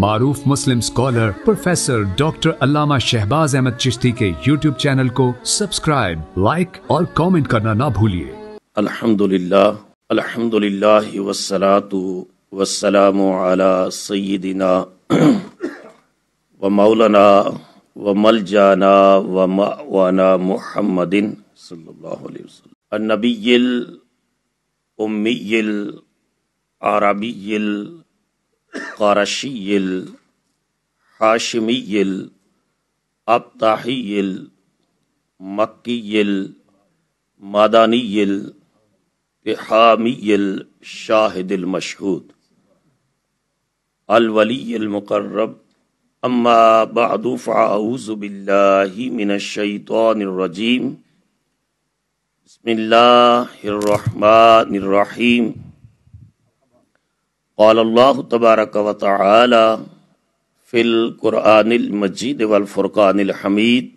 मारूफ Muslim scholar professor doctor Allama Shahbaz Ahmed Chishti के YouTube channel को subscribe like और कमेंट करना ना भूलिए अल्हम्दुलिल्लाह व मौलाना व मलजाना व मवाना मुहम्मदिन सल्लल्लाहु अलैहि उम्मील अरबील القرشي الهاشمي الأبطحي المكي المدني الحامي الشاهد المشهود الولي المقرب أما بعد فأعوذ بالله من الشيطان الرجيم بسم الله الرحمن الرحيم अल्लाह तबारक वाल फ़िल कुरानमजीद वलफ़ुरक़ानहमीद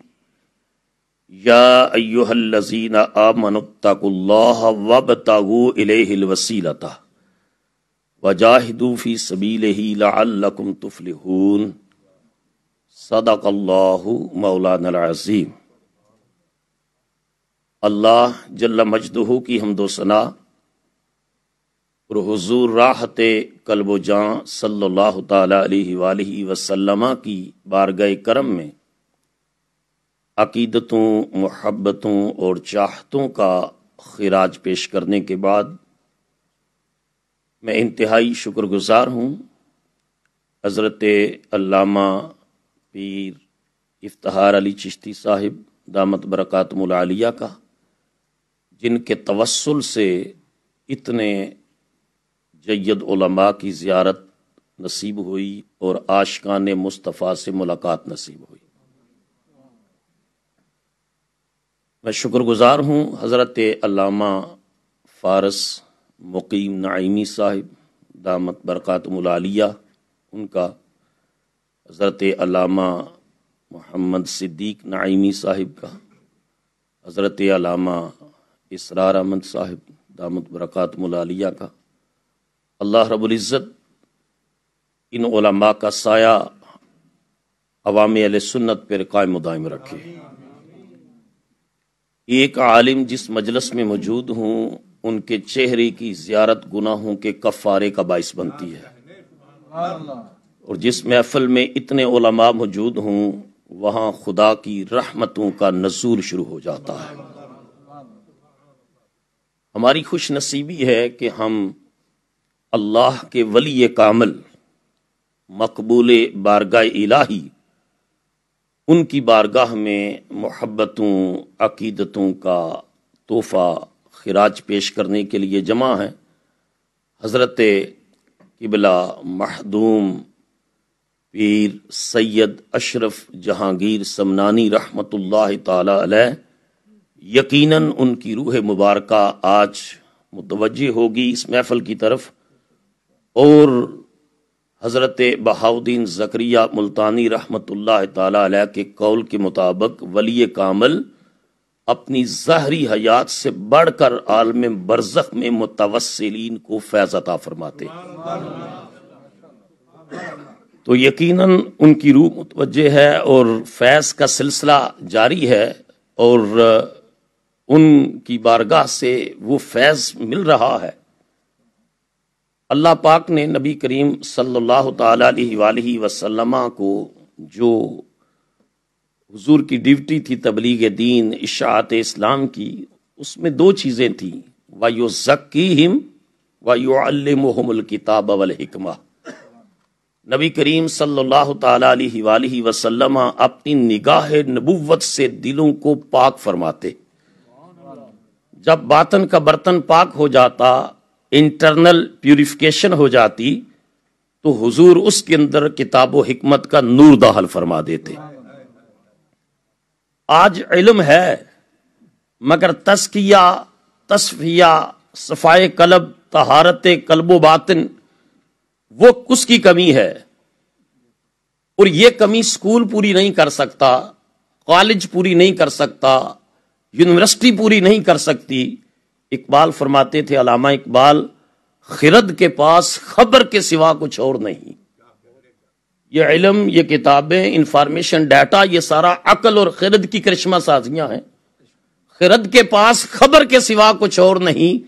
या अयुहल्लजीन आमनतकुल्लाह वबतगु इलेहिलवसीलता वजाहिदूफ़ी सबील ही लकुम तुफलहून सदकल्लाहु मौलानज़ीम अल्लाह जल्ला मजदहू की हमदोसना और हजूर राहत कल्ब जाँ सल्ला वसलमा की बारगह करम में अकीदतों मोहब्बतों और चाहतों का खराज पेश करने के बाद मैं इंतहाई शुक्रगुजार हूँ हज़रत अल्लामा पीर इफ्तार अली चिश्ती साहिब दामत बरक़ातमलिया का जिनके तवसल से इतने जैद उलमा की ज़्यारत नसीब हुई और आशकान मुस्तफ़ा से मुलाकात नसीब हुई मैं शुक्रगुजार हूँ हज़रत अलामा फारस मुकीम नाइमी साहिब दामत बरक़ातमलिया उनका हज़रत अलामा मोहम्मद सिद्दीक नाइमी साहिब का हज़रत अलामा इसरार अहमद साहिब दामत बरक़ातमलिया का अल्लाह रबुल्ज़त इन ओलमा का साया अवाम सुन्नत पर कायम दायम रखे एक आलिम जिस मजलस में मौजूद हूँ उनके चेहरे की ज्यारत गुनाहों के कफ़ारे का बायस बनती है और जिस महफल में इतने ओलमा मौजूद हूं वहाँ खुदा की रहमतों का नजूल शुरू हो जाता है हमारी खुश नसीबी है कि हम अल्लाह के वली कामल मकबूल बारगा इलाही उनकी बारगाह में मोहब्बतों अकीदतों का तोहफ़ा खराज पेश करने के लिए जमा है हज़रत किबला महदूम पीर सैयद अशरफ जहांगीर समनानी रहमत ताला यकीनन उनकी रूह मुबारक आज मुतवजह होगी इस महफ़ल की तरफ़ और हज़रत बहाउद्दीन ज़करिया मुल्तानी रहमत ला के कौल के मुताबिक वली कामल अपनी ज़ाहरी हयात से बढ़कर आलम बरज़ख में मुतवसलिन को फैज़ता फरमाते तो यकीनन उनकी रूह मुतवजह है और फैज़ का सिलसिला जारी है और उनकी बारगाह से वो फैज़ मिल रहा है अल्लाह पाक ने नबी करीम सल्लल्लाहु अलैहि वसल्लमा को जो हुजूर की ड्यूटी थी तबलीग दीन इशात इस्लाम की उसमें दो चीज़ें थी वायु जक्की हिम वायुमल किताब अवल हिकम नबी करीम सल्लल्लाहु अलैहि वसल्लम अपनी निगाह नबूवत से दिलों को पाक फरमाते जब बातन का बर्तन पाक हो जाता इंटरनल प्यूरिफिकेशन हो जाती तो हुजूर उसके अंदर किताब व हमत का नूर दाहल फरमा देते आज इलम है मगर तस्किया तस्फिया सफ़ाए कलब तहारत कलबो बातिन वो कुछ की कमी है और ये कमी स्कूल पूरी नहीं कर सकता कॉलेज पूरी नहीं कर सकता यूनिवर्सिटी पूरी नहीं कर सकती इकबाल फरमाते थे अलामा इकबाल खिरद के पास खबर के सिवा कुछ और नहीं ये इलम ये किताबें इंफॉर्मेशन डाटा ये सारा अकल और खिरद की करिश्मा साजियां हैं खिरद के पास खबर के सिवा कुछ और नहीं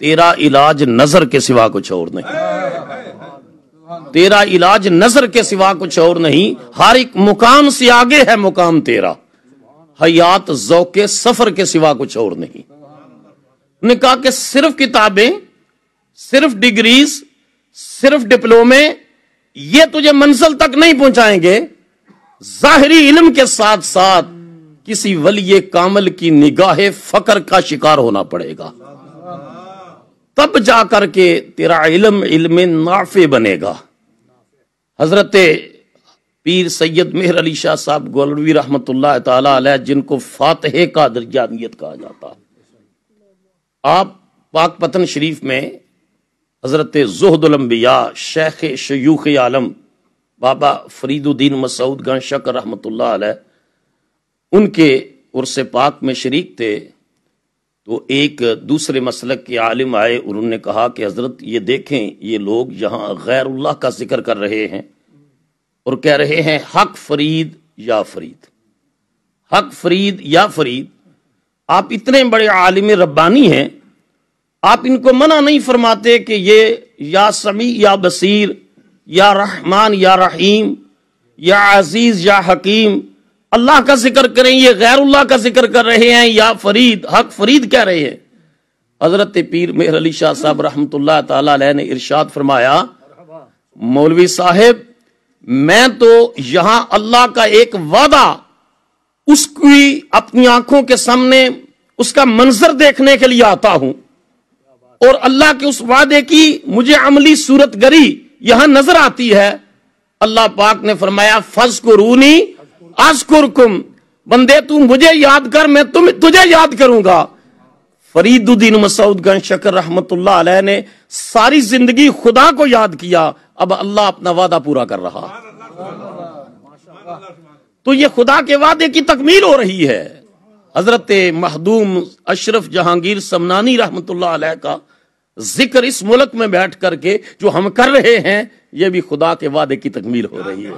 तेरा इलाज नजर के सिवा कुछ और नहीं तेरा इलाज नजर के सिवा कुछ और नहीं हर एक मुकाम से आगे है मुकाम तेरा हयात जौके सफर के सिवा कुछ और नहीं ने कहा कि सिर्फ किताबें सिर्फ डिग्रीज सिर्फ डिप्लोमे ये तुझे मंजिल तक नहीं पहुंचाएंगे जाहरी इलम के साथ साथ किसी वलिए कामल की निगाह फकर का शिकार होना पड़ेगा तब जाकर के तेरा इलम इलम नाफे बनेगा हजरत पीर सैयद मेहर अली शाह साहब गोलवी रहमत जिनको फातहे का दर्जानियत कहा जाता है आप पाक पतन शरीफ में हज़रत जहदलम्बिया शेख शयूख आलम बाबा फरीदुद्दीन मसूद गन शक रहमत उनके उर्स पाक में शरीक थे तो एक दूसरे मसलक के आलिम आए और उन्होंने कहा कि हज़रत ये देखें ये लोग यहाँ उल्लाह का जिक्र कर रहे हैं और कह रहे हैं हक फरीद या फरीद हक फरीद या फरीद आप इतने बड़े आलिम रब्बानी हैं आप इनको मना नहीं फरमाते कि ये या समी या बसीर या रहमान या रहीम या अजीज़ या हकीम अल्लाह का जिक्र करें ये गैर अल्लाह का जिक्र कर रहे हैं या फरीद हक फरीद कह रहे हैं हजरत पीर मेहर अली शाह साहब रहमत ने इरशाद फरमाया मौलवी साहेब मैं तो यहां अल्लाह का एक वादा उसकी अपनी आंखों के सामने उसका मंजर देखने के लिए आता हूं और अल्लाह के उस वादे की मुझे अमली सूरत गरी यहां नजर आती है अल्लाह पाक ने फरमाया फज को रूनी बंदे तू मुझे याद कर मैं तुम तुझे याद करूंगा फरीदुद्दीन मसऊद गन शकर रहमत ने सारी जिंदगी खुदा को याद किया अब अल्लाह अपना वादा पूरा कर रहा तो ये खुदा के वादे की तकमील हो रही है हजरत महदूम अशरफ जहांगीर समनानी रहमत का जिक्र इस मुल्क में बैठ करके जो हम कर रहे हैं यह भी खुदा के वादे की तकमील हो रही है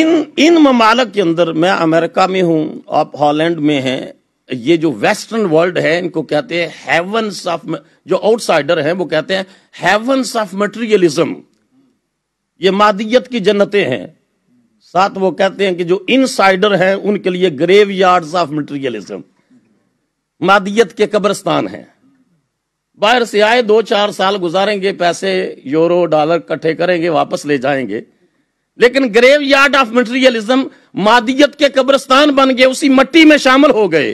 इन इन ममालक के अंदर मैं अमेरिका में हूं आप हॉलैंड में हैं ये जो वेस्टर्न वर्ल्ड है इनको कहते हैं हेवंस ऑफ जो आउटसाइडर हैं वो कहते हैं हेवंस ऑफ मटेरियलिज्म ये मादियत की जन्नतें हैं साथ वो कहते हैं कि जो इनसाइडर हैं उनके लिए ग्रेव यार्ड ऑफ मटेरियलिज्म मादियत के कब्रस्तान हैं बाहर से आए दो चार साल गुजारेंगे पैसे यूरो डॉलर इकट्ठे करेंगे वापस ले जाएंगे लेकिन ग्रेव यार्ड ऑफ मटेरियलिज्म मादियत के कब्रस्तान बन गए उसी मट्टी में शामिल हो गए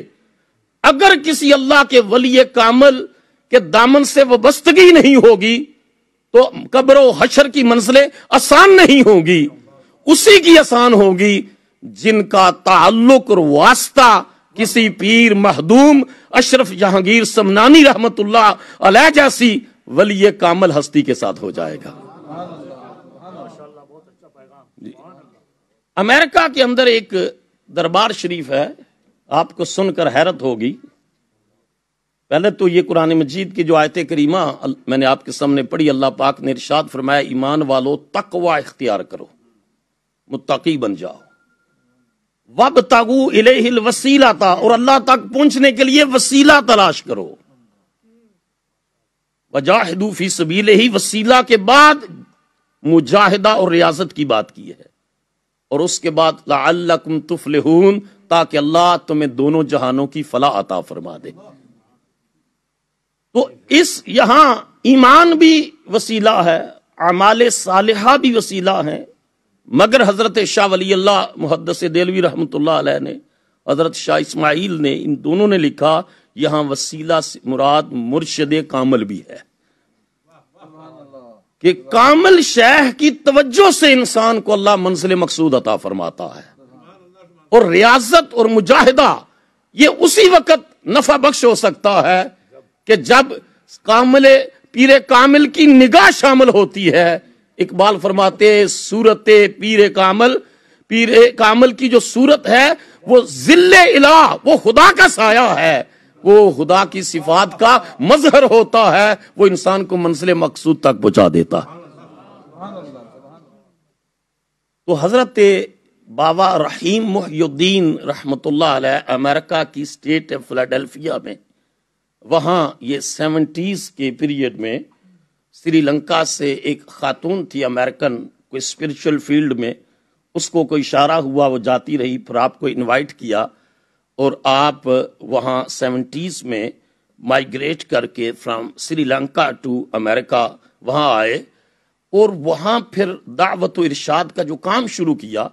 अगर किसी अल्लाह के वलिय कामल के दामन से वस्तगी नहीं होगी तो कब्र हशर की मंजिलें आसान नहीं होगी उसी की आसान होगी जिनका ताल्लुक और वास्ता किसी पीर महदूम अशरफ जहांगीर समनानी रहमत अलह जैसी वली कामल हस्ती के साथ हो जाएगा अमेरिका के अंदर एक दरबार शरीफ है आपको सुनकर हैरत होगी पहले तो ये कुरान मजीद की जो आयत करीमा मैंने आपके सामने पढ़ी अल्लाह पाक ने इर्शाद फरमाया ईमान वालों तकवा इख्तियार करो मुत्ताकी बन जाओ वब तगु हिल वसीला था और अल्लाह तक पहुंचने के लिए वसीला तलाश करो वजाहदू फी सबीले ही वसीला के बाद मुजाहिदा और रियाजत की बात की है और उसके बाद लाकुम तुफलहून ताकि अल्लाह तुम्हें दोनों जहानों की फला अता फरमा दे तो इस यहां ईमान भी वसीला है अमाल सालिहा भी वसीला है मगर हज़रत शाह वली अल्लाह मुहदस देलवी रहमत ने हज़रत शाह इसमाइल ने इन दोनों ने लिखा यहाँ वसीला मुराद मुर्शद कामल भी है कि कामल शह की तवज्जो से इंसान को अल्लाह मंजिल मकसूद अता फरमाता है और रियाजत और मुजाहिदा ये उसी वक्त नफा बख्श हो सकता है कि जब कामल पीर कामिल की निगाह शामिल होती है इकबाल फरमाते सूरत पीर कामल पीर कामल की जो सूरत है वो जिले इला वो खुदा का साया है वो खुदा की सिफात का मजहर होता है वो इंसान को मंजिल मकसूद तक पहुंचा देता है तो हजरत बाबा रहीम मुहयुद्दीन रहमत अमेरिका की स्टेट फिलाडेल्फिया में वहां ये सेवेंटीज़ के पीरियड में श्रीलंका से एक खातून थी अमेरिकन कोई स्पिरिचुअल फील्ड में उसको कोई इशारा हुआ वो जाती रही फिर आपको इनवाइट किया और आप वहाँ सेवेंटीज़ में माइग्रेट करके फ्रॉम श्रीलंका टू अमेरिका वहाँ आए और वहाँ फिर दावत इरशाद का जो काम शुरू किया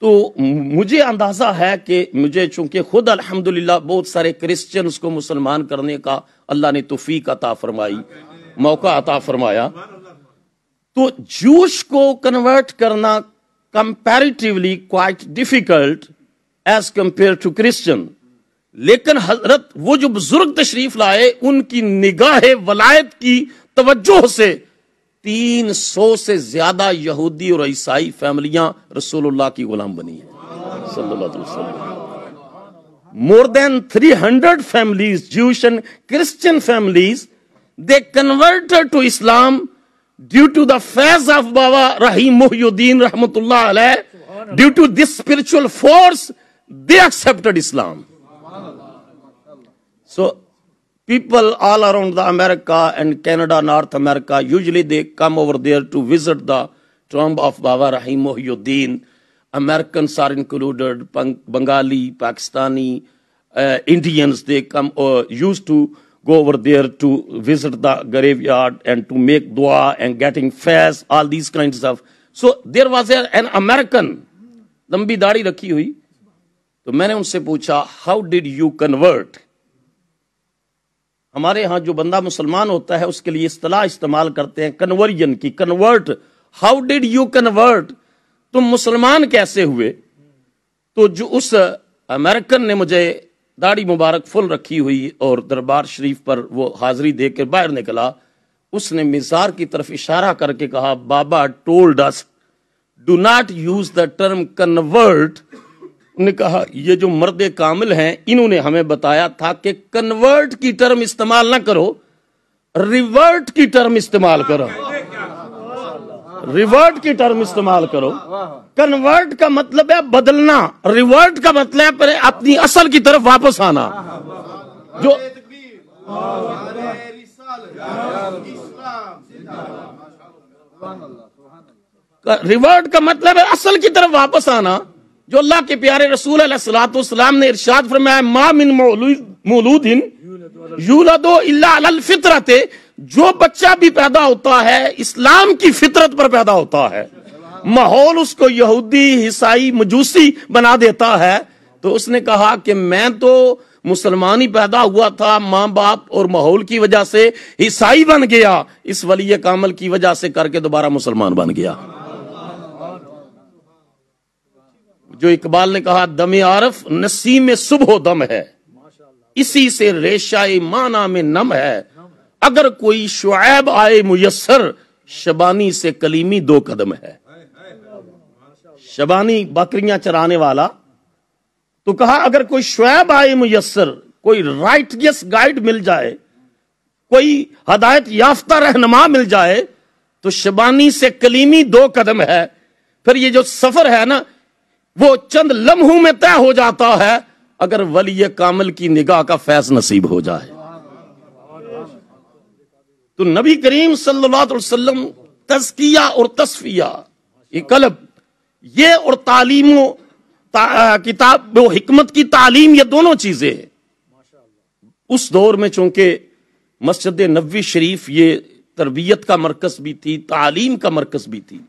तो मुझे अंदाज़ा है कि मुझे चूंकि खुद अल्हम्दुलिल्लाह बहुत सारे क्रिश्चियंस को मुसलमान करने का अल्लाह ने तोफ़ी अता फरमाई मौका अता फरमाया तो जूश को कन्वर्ट करना comparatively quite difficult as compare to Christian लेकिन हजरत वो जो बुजुर्ग तशरीफ लाए उनकी निगाह वलायत की तवज्जो से 300 से ज्यादा यहूदी और ईसाई फैमिलियां रसूलुल्लाह की गुलाम बनी है more than 300 families Jews and Christian families they converted to Islam due to the faiz of Baba Rahim Muhyuddin Rahmatullah Alayh. Due to this spiritual force, they accepted Islam. So people all around the America and Canada, North America, usually they come over there to visit the tomb of Baba Rahim Muhyuddin. Americans are included, Bengali, Pakistani, uh, Indians, they come uh, used to go over there to visit the graveyard and to make dua and getting fast, all these kinds of. So there was a, an American, लंबी दाढ़ी रखी हुई तो मैंने उनसे पूछा how did you convert हमारे यहां जो बंदा मुसलमान होता है उसके लिए इस्तलाह इस्तेमाल करते हैं कन्वर्जन की convert how did you convert तुम मुसलमान कैसे हुए तो जो उस अमेरिकन ने मुझे दाढ़ी मुबारक फुल रखी हुई और दरबार शरीफ पर वो हाजिरी देकर बाहर निकला उसने मिजार की तरफ इशारा करके कहा Baba told us do not use the term convert ने कहा ये जो मर्द कामिल हैं इन्होंने हमें बताया था कि कन्वर्ट की टर्म इस्तेमाल ना करो रिवर्ट की टर्म इस्तेमाल करो रिवर्ट की टर्म इस्तेमाल करो कन्वर्ट का मतलब है बदलना रिवर्ट का मतलब है अपनी असल की तरफ वापस आना हाँ, हाँ, जो रिवर्ट का मतलब है असल की तरफ वापस आना जो अल्लाह के प्यारे रसूल सलाम ने इरशाद फरमाया मा मिन मौलूद यूलदो इल्ला अल फितरत जो बच्चा भी पैदा होता है इस्लाम की फितरत पर पैदा होता है माहौल उसको यहूदी ईसाई मजूसी बना देता है तो उसने कहा कि मैं तो मुसलमान ही पैदा हुआ था माँ बाप और माहौल की वजह से ईसाई बन गया इस वली कामल की वजह से करके दोबारा मुसलमान बन गया जो इकबाल ने कहा दम आरफ नसीम सुबह दम है इसी से रेशाई माना में नम है अगर कोई शुएब आए मुयसर शबानी से कलीमी दो कदम है शबानी बकरियां चराने वाला तो कहा अगर कोई शुएब आए मुयसर कोई राइट गाइड मिल जाए कोई हदायत याफ्ता रहनमा मिल जाए तो शबानी से कलीमी दो कदम है फिर ये जो सफर है ना वो चंद लम्हों में तय हो जाता है अगर वली कामल की निगाह का फैस नसीब हो जाए तो नबी करीम सल्लल्लाहु अलैहि वसल्लम तस्किया और तस्फिया ये कलब ये और तालीमो ता, किताब वो हिकमत की तालीम ये दोनों चीजें हैं उस दौर में चूंकि मस्जिद नबी शरीफ ये तरबियत का मरकज भी थी तालीम का मरकज भी थी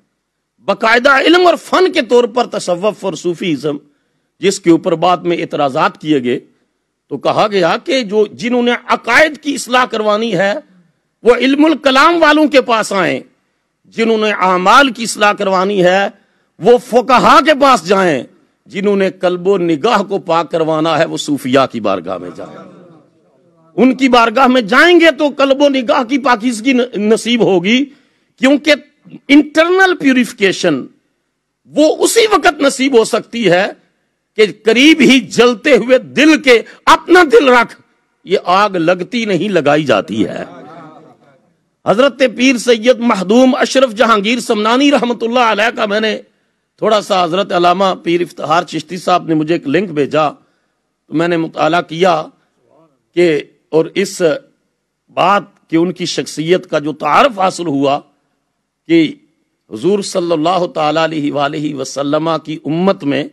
बाकायदा इलम और फन के तौर पर तसवफ और सूफीज्म जिसके ऊपर बाद में इतराजात किए गए तो कहा गया कि जो जिन्होंने अकायद की असलाह करवानी है वो इल्मुल कलाम वालों के पास आए जिन्होंने अमाल की सलाह करवानी है वो फोकहा के पास जाए जिन्होंने कल्बो निगाह को पाक करवाना है वो सूफिया की बारगाह में जाए उनकी बारगाह में जाएंगे तो कल्बो निगाह की पाकिजगी नसीब होगी क्योंकि इंटरनल प्यूरिफिकेशन वो उसी वक्त नसीब हो सकती है कि करीब ही जलते हुए दिल के अपना दिल रख ये आग लगती नहीं लगाई जाती है हजरत पीर सैयद महदूम अशरफ जहांगीर समनानी रहमत का मैंने थोड़ा सा हजरत अलामा पीर इफ्तार चिश्ती साहब ने मुझे एक लिंक भेजा तो मैंने मुताला किया कि और इस बात कि उनकी शख्सियत का जो तारफ हासिल हुआ कि हजूर सल्ला वसलमा की उम्मत में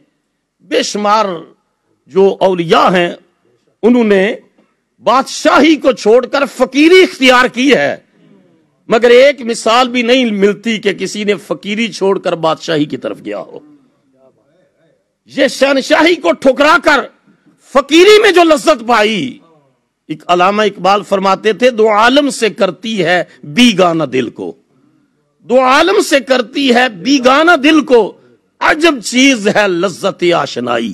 बेशुमार जो अलिया हैं उन्होंने बादशाही को छोड़कर फकीरी इख्तियार की है मगर एक मिसाल भी नहीं मिलती कि किसी ने फकीरी छोड़कर बादशाही की तरफ गया हो यह शहनशाही को ठुकरा कर फकीरी में जो लज्जत पाई एक अलामा इकबाल फरमाते थे दो आलम से करती है बीगाना दिल को दो आलम से करती है बीगाना दिल को अजब चीज है लज्जत आशनाई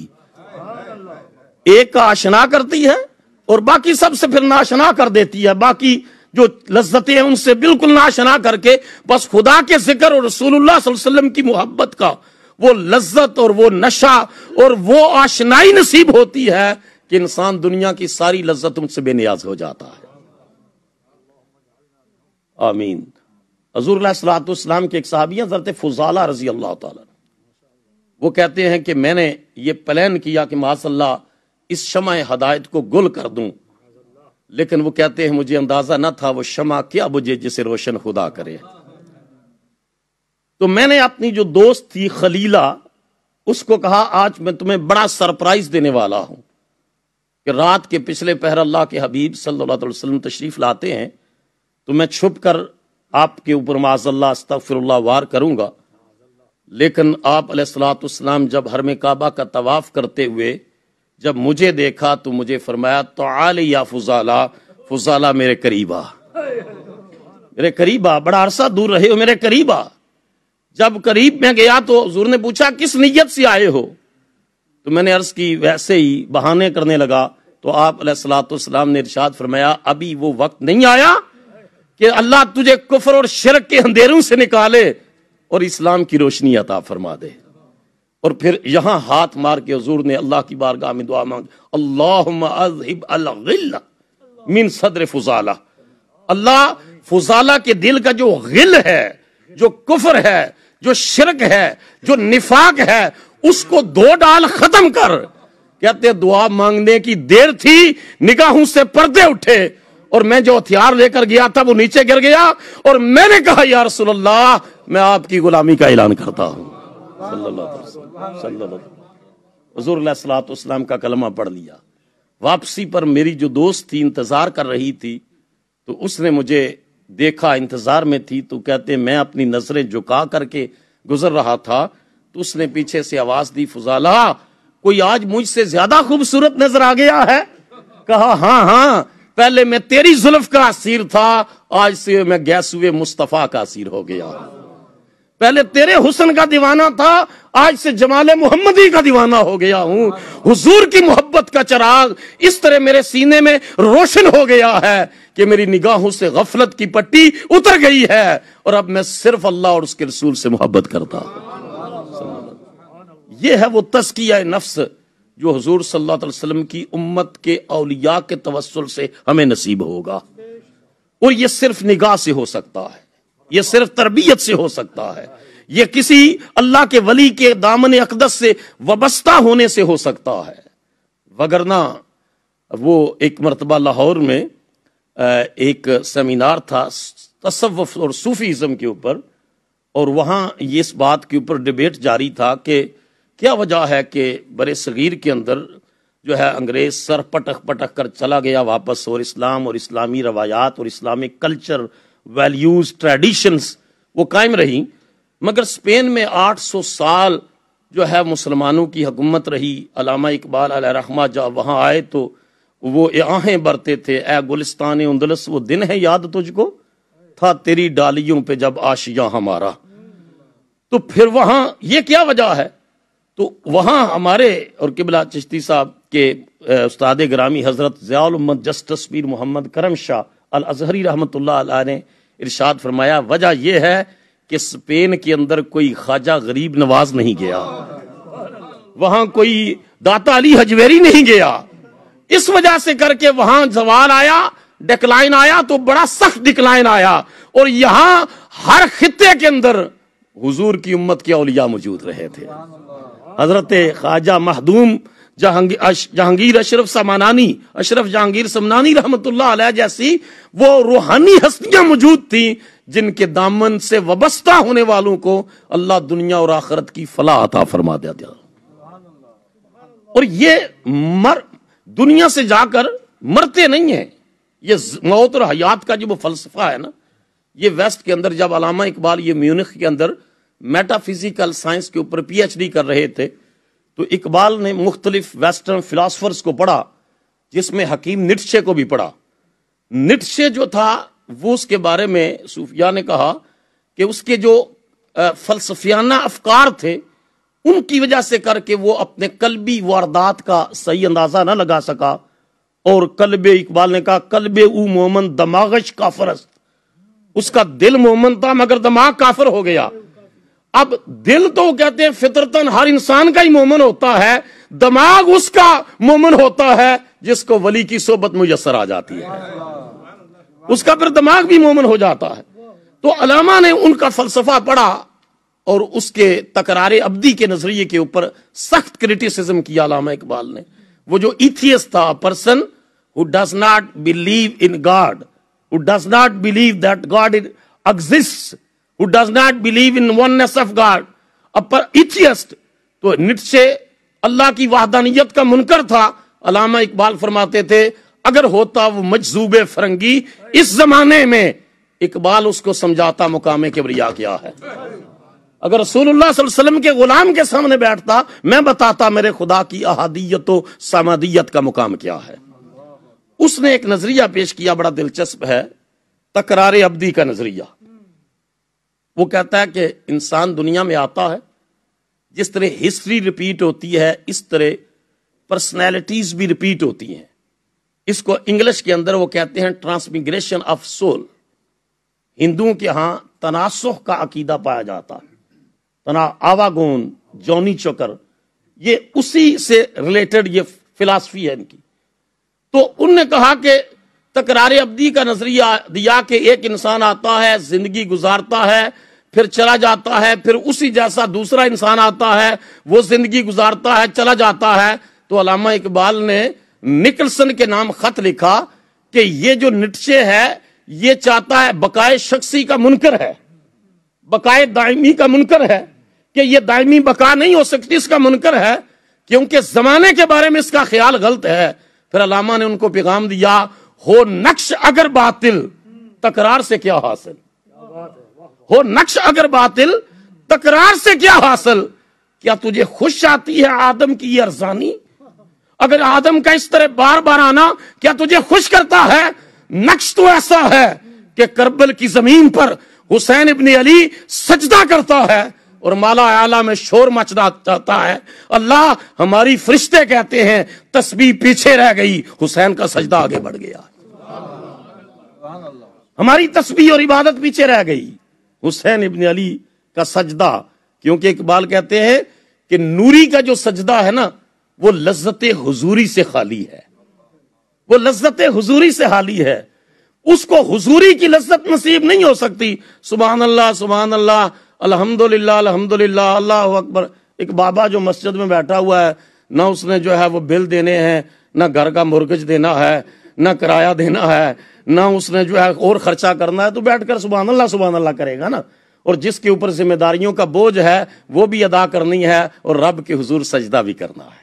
एक का आशना करती है और बाकी सबसे फिर नाशना कर देती है बाकी जो लज्जतें हैं उनसे बिल्कुल नाशना करके बस खुदा के जिक्र और रसूलुल्लाह वसल्लम की मोहब्बत का वो लज्जत और वो नशा और वो आशनाई नसीब होती है कि इंसान दुनिया की सारी लज्जत उनसे बेनियाज हो जाता है आमीन हजूर सलाम के एक साहबिया जरत फुजाला रजी अल्लाह वो कहते हैं कि मैंने ये प्लान किया कि माशाला इस शमय हदायत को गुल कर दूं लेकिन वो कहते हैं मुझे अंदाजा ना था वो शमा क्या बुझे जिसे रोशन खुदा करे तो मैंने अपनी जो दोस्त थी खलीला उसको कहा आज मैं तुम्हें बड़ा सरप्राइज देने वाला हूं कि रात के पिछले पहर अल्लाह के हबीब सल्लल्लाहु अलैहि वसल्लम तशरीफ लाते हैं तो मैं छुप कर आपके ऊपर माजल्ला अस्तफिर वार करूंगा लेकिन आप सलाम जब हर में काबा का तवाफ करते हुए जब मुझे देखा तो मुझे फरमाया तो आल या फुजाला फुजाला मेरे करीबा मेरे करीबा बड़ा अरसा दूर रहे हो मेरे करीबा जब करीब में गया तो जूर ने पूछा किस नीयत से आए हो तो मैंने अर्ज की वैसे ही बहाने करने लगा तो आप सलाम ने इर्शाद फरमाया अभी वो वक्त नहीं आया कि अल्लाह तुझे कुफर और शरक के अंधेरों से निकाले और इस्लाम की रोशनी अता फरमा दे और फिर यहां हाथ मार के हजूर ने अल्लाह की बारगाह में दुआ मांग अल्लाह मिन सदर फुजाला अल्लाह फुजाला के दिल का जो गिल है जो कुफर है जो शिरक है जो निफाक है उसको दो डाल खत्म कर कहते दुआ मांगने की देर थी निगाहों से पर्दे उठे और मैं जो हथियार लेकर गया था वो नीचे गिर गया और मैंने कहा यार सुल्लाह मैं आपकी गुलामी का ऐलान करता हूं सल्लल्लाहु का कलमा पढ़ लिया वापसी पर मेरी जो दोस्त थी इंतज़ार कर रही थी तो उसने मुझे देखा इंतज़ार में थी तो कहते मैं अपनी नज़रें झुका करके गुजर रहा था तो उसने पीछे से आवाज़ दी फुजाला कोई आज मुझसे ज़्यादा खूबसूरत नज़र आ गया है कहा हाँ हाँ पहले मैं तेरी जुल्फ का असीर था आज से मैं गैस हुए मुस्तफ़ा का असीर हो गया पहले तेरे हुसन का दीवाना था आज से जमाल मोहम्मदी का दीवाना हो गया हूँ हुजूर की मोहब्बत का चराग इस तरह मेरे सीने में रोशन हो गया है कि मेरी निगाहों से गफलत की पट्टी उतर गई है और अब मैं सिर्फ अल्लाह और उसके रसूल से मोहब्बत करता यह है वो तस्किया नफ्स जो हजूर सल्लाम की उम्मत के अलिया के तवसल से हमें नसीब होगा और यह सिर्फ निगाह से हो सकता है ये सिर्फ तरबियत से हो सकता है ये किसी अल्लाह के वली के दामन अकदस से वबस्ता होने से हो सकता है वगरना वो एक मरतबा लाहौर में एक सेमिनार था तसव्वफ और सूफीज़म के ऊपर और वहां ये इस बात के ऊपर डिबेट जारी था कि क्या वजह है कि बड़े सगीर के अंदर जो है अंग्रेज सर पटक पटक कर चला गया वापस और इस्लाम और इस्लामी रवायात और इस्लामिक कल्चर वैल्यूज ट्रेडिशंस वो कायम रही मगर स्पेन में 800 साल जो है मुसलमानों की हकूमत रही अलामा इकबाल रहमा जब वहाँ आए तो वो आहें बरते थे ए गुलस्तान उन्दलस वो दिन है याद तुझको था तेरी डालियों पे जब आशिया हमारा तो फिर वहाँ ये क्या वजह है तो वहाँ हमारे और किबला चिश्ती साहब के उस्ताद ग्रामी हज़रत ज़ियालमद जस्टिस पीर मोहम्मद करम शाह अल अजहरी रहमत ने इरशाद फरमाया वजह यह है कि स्पेन के अंदर कोई ख्वाजा गरीब नवाज नहीं गया वहां कोई दाता अली हजवेरी नहीं गया इस वजह से करके वहां जवाल आया डिक्लाइन आया तो बड़ा सख्त डिक्लाइन आया और यहां हर खत्े के अंदर हुजूर की उम्मत के अलिया मौजूद रहे थे हजरत ख्वाजा महदूम जहांगीर जहांगीर अशरफ समानानी अशरफ जहांगीर समनानी रहमतुल्लाह जैसी वो रूहानी हस्तियां मौजूद थी जिनके दामन से वबस्ता होने वालों को अल्लाह दुनिया और आखरत की फलाह अता फरमा दिया था और ये मर दुनिया से जाकर मरते नहीं है ये मौत और हयात का जो वो फलसफा है ना ये वेस्ट के अंदर जब अलामा इकबाल ये म्यूनिख के अंदर मेटाफिजिकल साइंस के ऊपर पीएचडी कर रहे थे तो इकबाल ने मुख्तलिफ वेस्टर्न फिलासफर्स को पढ़ा जिसमें हकीम निटशे को भी पढ़ा निटशे जो था वो उसके बारे में सूफिया ने कहा कि उसके जो फलसफियाना अफकार थे उनकी वजह से करके वो अपने कलबी वारदात का सही अंदाज़ा ना लगा सका और कलब इकबाल ने कहा कलब ऊ मोमन दमागश काफरस्त उसका दिल मोमन था मगर दमाग काफर हो गया अब दिल तो कहते हैं फितरतन हर इंसान का ही मोमन होता है दिमाग उसका मोमन होता है जिसको वली की सोबत मुयसर आ जाती है उसका फिर दिमाग भी मोमन हो जाता है तो अलामा ने उनका फलसफा पढ़ा और उसके तकरार अब्दी के नजरिए के ऊपर सख्त क्रिटिसिज्म किया अलामा इकबाल ने वो जो इथियस था person who does not believe in God who does not believe that God it exist who does not believe in oneness of God, a atheist, तो निश्चय अल्लाह की वाहदानियत का मुनकर था अलामा इकबाल फरमाते थे अगर होता वो मजजूबे फरंगी इस जमाने में इकबाल उसको समझाता मुकाम के बरिया क्या है अगर रसूलुल्लाह वसल्लम के गुलाम के सामने बैठता मैं बताता मेरे खुदा की अहादियत समादियत का मुकाम क्या है उसने एक नजरिया पेश किया बड़ा दिलचस्प है तकरार अब्दी का नजरिया वो कहता है कि इंसान दुनिया में आता है जिस तरह हिस्ट्री रिपीट होती है इस तरह पर्सनैलिटीज भी रिपीट होती हैं इसको इंग्लिश के अंदर वो कहते हैं ट्रांसमिग्रेशन ऑफ सोल हिंदुओं के यहां तनासुख का अकीदा पाया जाता है तना आवागोन जॉनी चोकर ये उसी से रिलेटेड ये फिलासफी है इनकी तो उनने कहा कि तकरार अब्दी का नजरिया दिया कि एक इंसान आता है जिंदगी गुजारता है फिर चला जाता है फिर उसी जैसा दूसरा इंसान आता है वो जिंदगी गुजारता है चला जाता है तो अलामा इकबाल ने निकलसन के नाम खत लिखा कि ये जो निटचे है ये चाहता है बकाए शख्सी का मुनकर है बकाए दायमी का मुनकर है कि ये दायमी बका नहीं हो सकती इसका मुनकर है क्योंकि जमाने के बारे में इसका ख्याल गलत है फिर अलामा ने उनको पैगाम दिया हो नक्श अगर बातिल तकरार से क्या हासिल हो नक्श अगर बातिल तकरार से क्या हासिल क्या तुझे खुश आती है आदम की अरजानी अगर आदम का इस तरह बार बार आना क्या तुझे खुश करता है नक्श तो ऐसा है कि करबल की जमीन पर हुसैन इबन अली सजदा करता है और माला आला में शोर मचना चाहता है अल्लाह हमारी फरिश्ते कहते हैं तस्बीह पीछे रह गई हुसैन का सजदा आगे बढ़ गया हमारी तस्वीर और इबादत पीछे रह गई हुसैन इबन अली का सजदा क्योंकि इकबाल कहते हैं कि नूरी का जो सजदा है ना वो लज्जत हजूरी से खाली है वो लज्जत हुजूरी से खाली है उसको हुजूरी की लज्जत नसीब नहीं हो सकती सुबह अल्लाह सुबह अल्लाह अल्हम्दुलिल्लाह अल्हम्दुलिल्लाह अल्लाह अकबर एक बाबा जो मस्जिद में बैठा हुआ है ना उसने जो है वो बिल देने हैं ना घर का मुर्गज देना है ना किराया देना है ना उसने जो है और खर्चा करना है तो बैठकर सुबह अल्लाह सुबह अल्लाह करेगा ना और जिसके ऊपर जिम्मेदारियों का बोझ है वो भी अदा करनी है और रब के हजूर सजदा भी करना है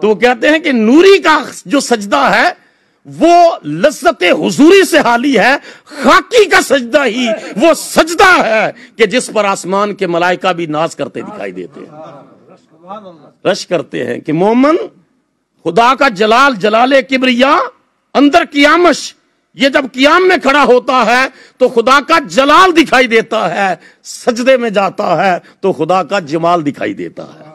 तो वो कहते हैं कि नूरी का जो सजदा है वो लज्जत हजूरी से हाली है खाकी का सजदा ही वो सजदा है कि जिस पर आसमान के मलाइका भी नाज करते दिखाई देते हैं रश करते हैं कि मोमन खुदा का जलाल जलाले किबरिया अंदर कियामश ये जब कियाम में खड़ा होता है तो खुदा का जलाल दिखाई देता है सजदे में जाता है तो खुदा का जमाल दिखाई देता है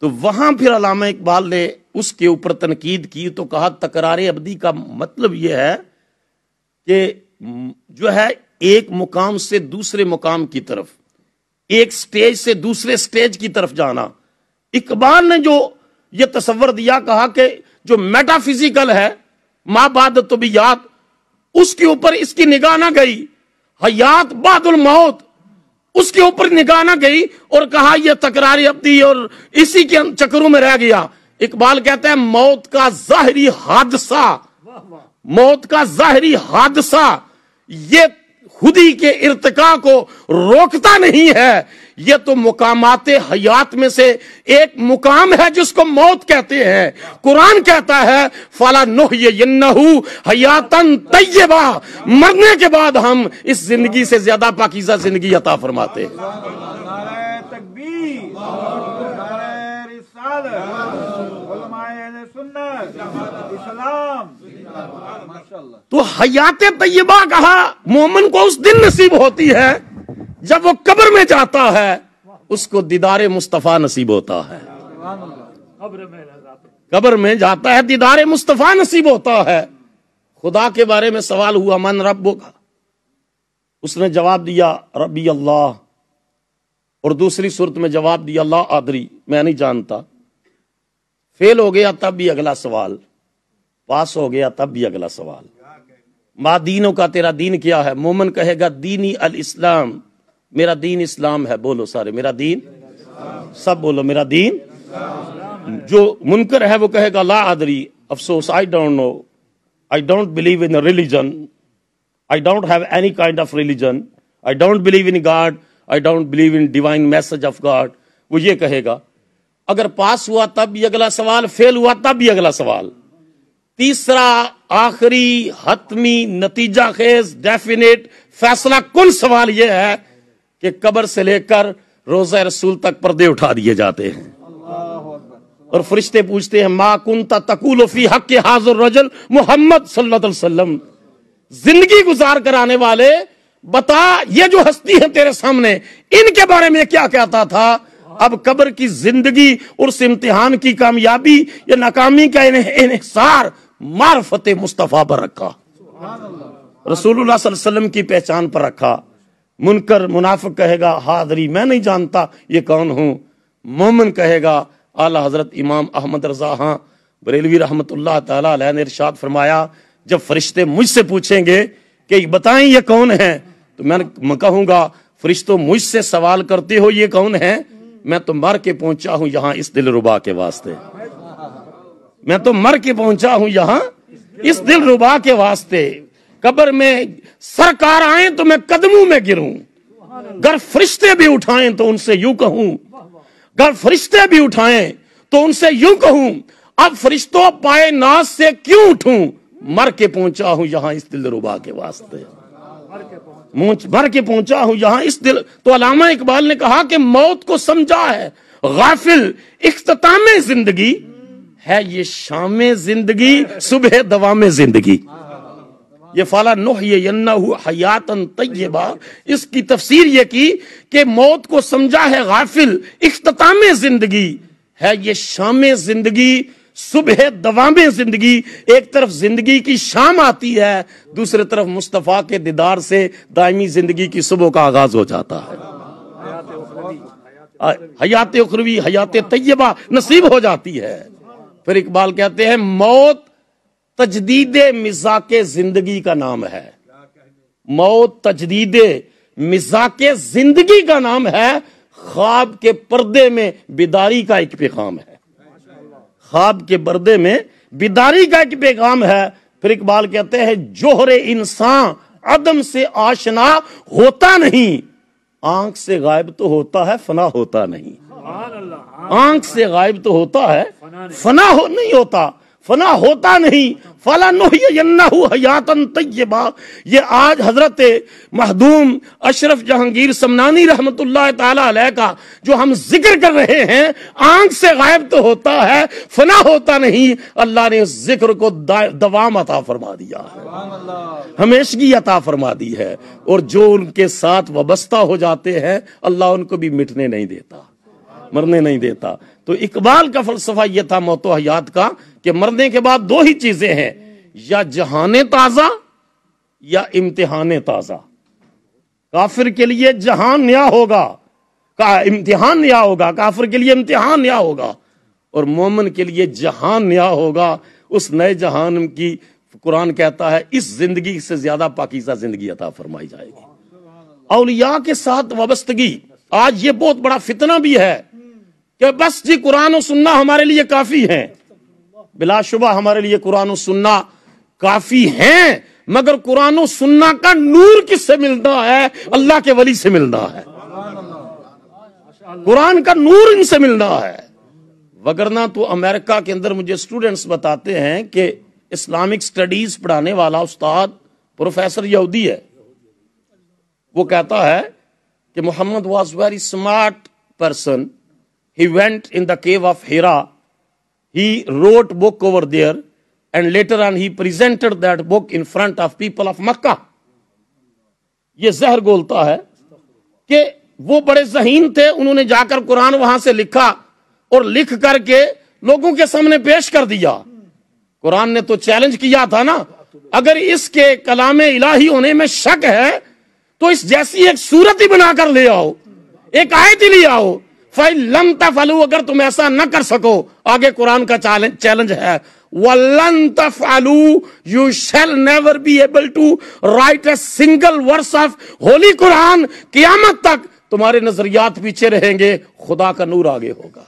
तो वहां फिर अलामा इकबाल ने उसके ऊपर तनकीद की तो कहा तकरार अबदी का मतलब यह है कि जो है एक मुकाम से दूसरे मुकाम की तरफ एक स्टेज से दूसरे स्टेज की तरफ जाना इकबाल ने जो यह तस्वर दिया कहा कि जो मेटाफिजिकल है माँ बाद तो याद उसके ऊपर इसकी निगाह ना गई हयात बादुल मौत उसके ऊपर निगाह ना गई और कहा यह तकरारी अब्दी और इसी के चक्रों में रह गया इकबाल कहते हैं मौत का जाहरी हादसा मौत का जाहरी हादसा ये खुदी के इर्तका को रोकता नहीं है ये तो मुकामात हयात में से एक मुकाम है जिसको मौत कहते हैं कुरान कहता है फला नुह हयातन तय्यबा मरने के बाद हम इस जिंदगी से ज्यादा पाकिजा जिंदगी अता फरमाते तो हयात तय्यबा कहा मोमन को उस दिन नसीब होती है जब वो कब्र में जाता है उसको दीदार मुस्तफ़ा नसीब होता है कब्र में जाता है दीदार मुस्तफ़ा नसीब होता है खुदा के बारे में सवाल हुआ मन रबो का उसने जवाब दिया रबी अल्लाह और दूसरी सूरत में जवाब दिया अल्लाह आदरी मैं नहीं जानता फेल हो गया तब भी अगला सवाल पास हो गया तब भी अगला सवाल माँ दीनों का तेरा दीन क्या है मोमन कहेगा दीनी अल इस्लाम मेरा दीन इस्लाम है बोलो सारे मेरा दीन सब बोलो मेरा दीन जो मुनकर है वो कहेगा ला आदरी अफसोस I don't know I don't believe in religion I don't have any kind of religion I don't believe in God I don't believe in divine message of God वो ये कहेगा अगर पास हुआ तब भी अगला सवाल फेल हुआ तब भी अगला सवाल तीसरा आखिरी हतमी नतीजा खेज डेफिनेट फैसला कुल सवाल यह है कि कब्र से लेकर रोज़ा रसूल तक पर्दे उठा दिए जाते हैं और फरिश्ते पूछते हैं मा कुंता तकूलफी हक के हाजुर रजल मोहम्मद सल्लाम जिंदगी गुजार कराने वाले बता ये जो हस्ती है तेरे सामने इनके बारे में क्या कहता था अब कब्र की जिंदगी उस इम्तिहान की कामयाबी या नाकामी का इनसार मार्फत मुस्तफ़ा पर रखा रसूल की पहचान पर रखा मुनकर मुनाफिक कहेगा हादरी मैं नहीं जानता ये कौन हूँ मोमन कहेगा आला हजरत इमाम अहमद रजा हाँ बरेलवी रहमत ने इरशाद फरमाया जब फरिश्ते मुझसे पूछेंगे कि बताएं ये कौन है तो मैं कहूँगा फरिश्तों मुझसे सवाल करते हो ये कौन है मैं तो मर के पहुंचा हूँ यहाँ इस दिल रुबा के वास्ते मैं तो मर के पहुंचा हूँ यहाँ इस दिल रुबा के वास्ते कब्र में सरकार आए तो मैं कदमों में गिरूं अगर फरिश्ते भी उठाएं तो उनसे यूं कहूं अगर फरिश्ते भी उठाएं तो उनसे यूं कहूं अब फरिश्तों पाए नाश से क्यों उठूं मर के पहुंचा हूं यहां इस दिल रुबा के वास्ते मर के पहुंचा हूं यहां इस दिल तो अलामा इकबाल ने कहा कि मौत को समझा है गाफिल इख्ताम जिंदगी है ये शाम जिंदगी सुबह दवा में जिंदगी ये फाला नुह ये यन्ना हयातन तय्यबा इसकी तफसीर ये की कि मौत को समझा है गाफिल इख्ताम जिंदगी है ये शाम जिंदगी सुबह दवाम जिंदगी एक तरफ जिंदगी की शाम आती है दूसरी तरफ मुस्तफ़ा के दीदार से दायमी जिंदगी की सुबह का आगाज हो जाता है हयात उखरवी हयात तय्यबा नसीब हो जाती है फिर इकबाल कहते हैं मौत तजदीद मिजाक जिंदगी का नाम है मौत तजदीद मिजाक जिंदगी का नाम है ख्वाब के पर्दे में बिदारी का एक पैगाम है ख्वाब के पर्दे में बिदारी का एक पैगाम है फिर इकबाल कहते हैं जोहरे इंसान अदम से आशना होता नहीं आंख से गायब तो होता है फना होता नहीं आंख से गायब तो होता है फना हो नहीं होता फना होता नहीं फला हयातन तय्यबा ये आज हजरत महदूम अशरफ जहांगीर समनानी रहमत का जो हम जिक्र कर रहे हैं आंख से गायब तो होता है फना होता नहीं अल्लाह ने इस जिक्र को दवाम अता फरमा दिया है हमेशगी अता फरमा दी है और जो उनके साथ वबस्ता हो जाते हैं अल्लाह उनको भी मिटने नहीं देता मरने नहीं देता तो इकबाल का फलसफा यह था मौत हयात का कि मरने के बाद दो ही चीजें हैं या जहान ताजा या इम्तिहान ताजा काफिर के लिए जहान न्या होगा का इम्तिहान न्या होगा काफिर के लिए इम्तिहान न्या होगा और मोमन के लिए जहान न्या होगा उस नए जहान की कुरान कहता है इस जिंदगी से ज्यादा पाकिजा जिंदगी अता फरमाई जाएगी औलिया के साथ वाबस्तगी आज ये बहुत बड़ा फितना भी है कि बस जी कुरान और हमारे लिए काफी है बिलाशुबा हमारे लिए कुरान और काफी है मगर कुरान सुनना का नूर किससे मिलता है अल्लाह के वली से मिलता है कुरान का नूर इनसे मिलता है वगरना तो अमेरिका के अंदर मुझे स्टूडेंट्स बताते हैं कि इस्लामिक स्टडीज पढ़ाने वाला उस्ताद प्रोफेसर यहूदी है वो कहता है कि Mohammed was very smart person he went in the cave of Hira. He wrote book over there and later on he presented that book in front of people of Makkah. ये जहर गोलता है कि वो बड़े जहीन थे उन्होंने जाकर कुरान वहां से लिखा और लिख करके लोगों के सामने पेश कर दिया कुरान ने तो चैलेंज किया था ना अगर इसके कलाम इलाही होने में शक है तो इस जैसी एक सूरत ही बनाकर ले आओ एक आयत ही ले आओ लम तफलू अगर तुम ऐसा ना कर सको आगे कुरान का चैलेंज है वलन तफालू you shall never be able to write a single verse of holy Quran कियामत तक तुम्हारे नजरियात पीछे रहेंगे खुदा का नूर आगे होगा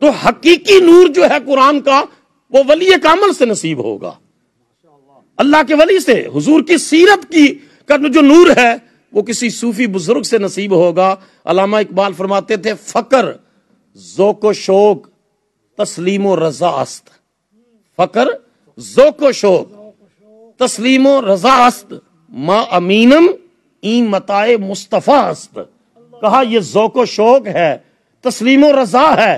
तो हकीकी नूर जो है कुरान का वो वली कामल से नसीब होगा अल्लाह के वली से हुजूर की सीरत की का जो नूर है वो किसी सूफी बुजुर्ग से नसीब होगा अलामा इकबाल फरमाते थे फ़कर जोको शोक तस्लीम रजा अस्त फ़कर जोको शोक तस्लीम रजा अस्त मा अमीनम ई मताए मुस्तफ़ा अस्त कहा यह जोको शोक है तस्लीम रजा है